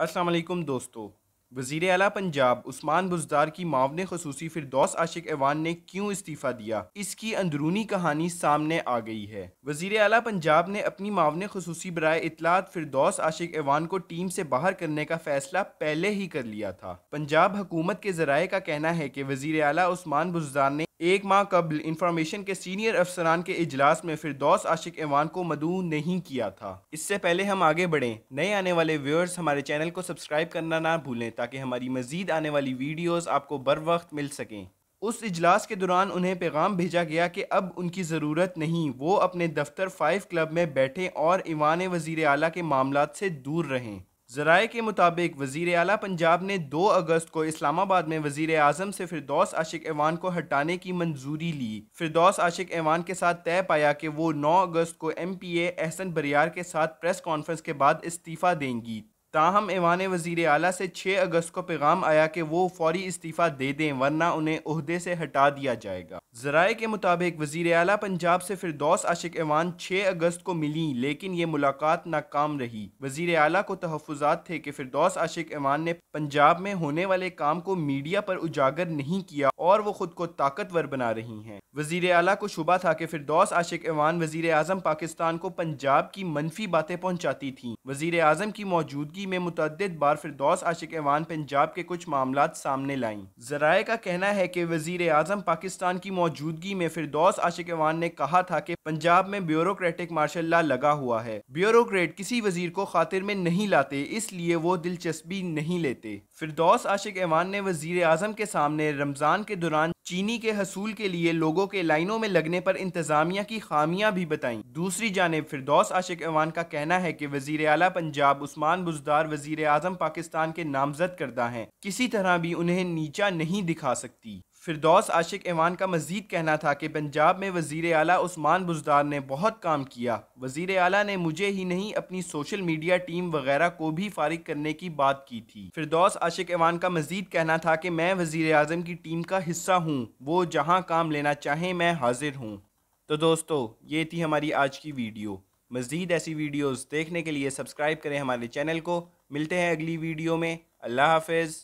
असलकुम दोस्तों वज़ी अला पंजाब उस्मान बुजदार की मावन खसूसी फिरदौस आशिक एवान ने क्यों इस्तीफ़ा दिया इसकी अंदरूनी कहानी सामने आ गई है वज़ी अला पंजाब ने अपनी मावन खसूसी बरए इतलात फिरदौस आशिक ऐवान को टीम से बाहर करने का फैसला पहले ही कर लिया था पंजाब हुकूमत के जराये का कहना है कि वज़ी अला उस्मान बुजदार ने एक माह कबल इंफॉर्मेशन के सीनियर अफसरान के इजलास में दोस्त आशिक ऐवान को मदू नहीं किया था इससे पहले हम आगे बढ़ें नए आने वाले व्यूअर्स हमारे चैनल को सब्सक्राइब करना ना भूलें ताकि हमारी मजीद आने वाली वीडियोज़ आपको बर वक्त मिल सकें उस इजलास के दौरान उन्हें पैगाम भेजा गया कि अब उनकी ज़रूरत नहीं वो अपने दफ्तर फाइव क्लब में बैठें और ईवान वज़ी अली के मामला से दूर रहें जराए के मुताबिक वजीर अली पंजाब ने दो अगस्त को इस्लामाबाद में वजीर अजम से फिरदौस आशिक ऐवान को हटाने की मंजूरी ली फिरदौस आशिक ऐवान के साथ तय पाया कि वो नौ अगस्त को एम पी एहसन बरियार के साथ प्रेस कॉन्फ्रेंस के बाद इस्तीफ़ा देंगी ताहम ईवान वजीर अली से छः अगस्त को पैगाम आया कि वो फौरी इस्तीफ़ा दे दें वरना उन्हें उहदे से हटा दिया जाएगा ज़राए के मुताबिक वजीर अली पंजाब से फिरदौस आशिक ईवान छः अगस्त को मिली लेकिन ये मुलाकात नाकाम रही वजीर अली को तहफ़ात थे कि फिरदौस आशिक ऐवान ने पंजाब में होने वाले काम को मीडिया पर उजागर नहीं किया और वो खुद को ताकतवर बना रही हैं वजीर अला को शुबा था कि फिरदौस आशिक ऐवान वजीर अजम पाकिस्तान को पंजाब की मनफी बातें पहुँचाती थी वजीर अजम की मौजूदगी में मुतद बार दोस आशिक ऐवान पंजाब के कुछ मामला सामने लाई जराये का कहना है कि वजीर अजम पाकिस्तान की मौजूदगी में फिरदौस आशिक ऐवान ने कहा था कि पंजाब में ब्यूरोक्रेटिक मार्शल ला लगा हुआ है ब्यूरोक्रेट किसी वजीर को खातिर में नहीं लाते इसलिए वो दिलचस्पी नहीं लेते फिरदौस आशिक ऐवान ने वजीर अजम के सामने रमजान के दौरान चीनी के हसूल के लिए लोगों के लाइनों में लगने पर इंतजामिया की खामियां भी बताई दूसरी जानब फिरदौस आशिक अवान का कहना है कि वजीर अला पंजाब उस्मान बुजदार वजीर आजम पाकिस्तान के नामजद करदा हैं किसी तरह भी उन्हें नीचा नहीं दिखा सकती फिरदौस आशिक ईवान का मजीद कहना था कि पंजाब में वजीर अली उस्मान बुजदार ने बहुत काम किया वजीर अली ने मुझे ही नहीं अपनी सोशल मीडिया टीम वगैरह को भी फारिग करने की बात की थी फिरदौस आशिक ईवान का मजीद कहना था कि मैं वजीर अजम की टीम का हिस्सा हूँ वो जहाँ काम लेना चाहें मैं हाजिर हूँ तो दोस्तों ये थी हमारी आज की वीडियो मज़ीद ऐसी वीडियोज़ देखने के लिए सब्सक्राइब करें हमारे चैनल को मिलते हैं अगली वीडियो में अल्लाह हाफिज़